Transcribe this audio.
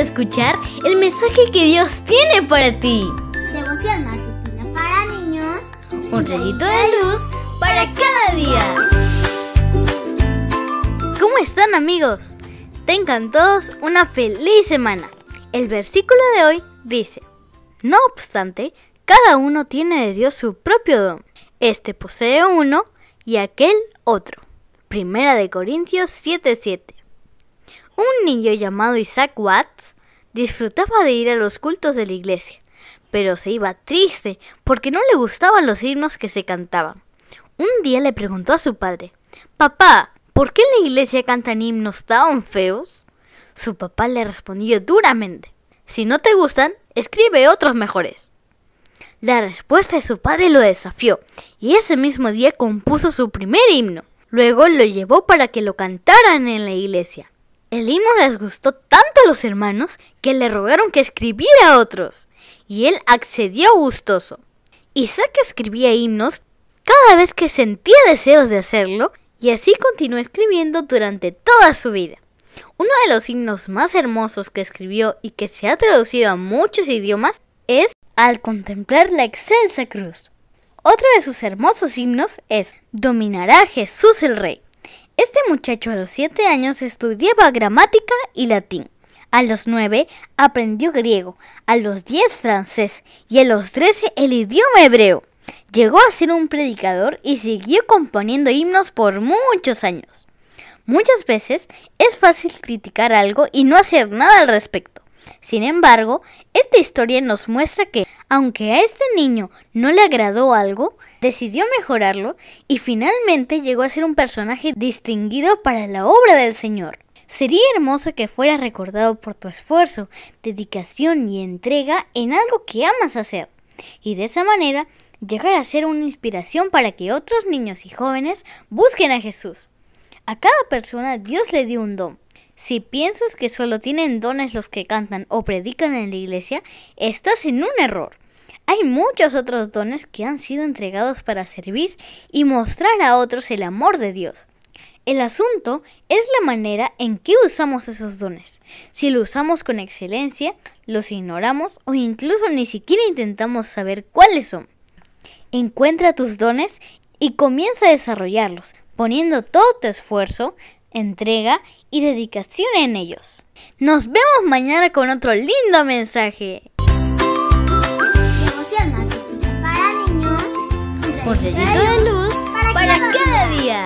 escuchar el mensaje que Dios tiene para ti. Devoción matutina para niños. Un rayito de luz para cada día. ¿Cómo están amigos? Tengan todos una feliz semana. El versículo de hoy dice, No obstante, cada uno tiene de Dios su propio don. Este posee uno y aquel otro. Primera de Corintios 7:7. Un niño llamado Isaac Watts Disfrutaba de ir a los cultos de la iglesia, pero se iba triste porque no le gustaban los himnos que se cantaban. Un día le preguntó a su padre, Papá, ¿por qué en la iglesia cantan himnos tan feos? Su papá le respondió duramente, Si no te gustan, escribe otros mejores. La respuesta de su padre lo desafió, y ese mismo día compuso su primer himno. Luego lo llevó para que lo cantaran en la iglesia. El himno les gustó tanto a los hermanos que le rogaron que escribiera a otros, y él accedió gustoso. Isaac escribía himnos cada vez que sentía deseos de hacerlo, y así continuó escribiendo durante toda su vida. Uno de los himnos más hermosos que escribió y que se ha traducido a muchos idiomas es Al contemplar la excelsa cruz. Otro de sus hermosos himnos es Dominará Jesús el Rey. Este muchacho a los 7 años estudiaba gramática y latín. A los 9 aprendió griego, a los 10 francés y a los 13 el idioma hebreo. Llegó a ser un predicador y siguió componiendo himnos por muchos años. Muchas veces es fácil criticar algo y no hacer nada al respecto. Sin embargo, esta historia nos muestra que, aunque a este niño no le agradó algo, decidió mejorarlo y finalmente llegó a ser un personaje distinguido para la obra del Señor. Sería hermoso que fueras recordado por tu esfuerzo, dedicación y entrega en algo que amas hacer, y de esa manera llegar a ser una inspiración para que otros niños y jóvenes busquen a Jesús. A cada persona Dios le dio un don. Si piensas que solo tienen dones los que cantan o predican en la iglesia, estás en un error. Hay muchos otros dones que han sido entregados para servir y mostrar a otros el amor de Dios. El asunto es la manera en que usamos esos dones. Si lo usamos con excelencia, los ignoramos o incluso ni siquiera intentamos saber cuáles son. Encuentra tus dones y comienza a desarrollarlos, poniendo todo tu esfuerzo, entrega y dedicación en ellos. Nos vemos mañana con otro lindo mensaje. rayadito de luz para cada día.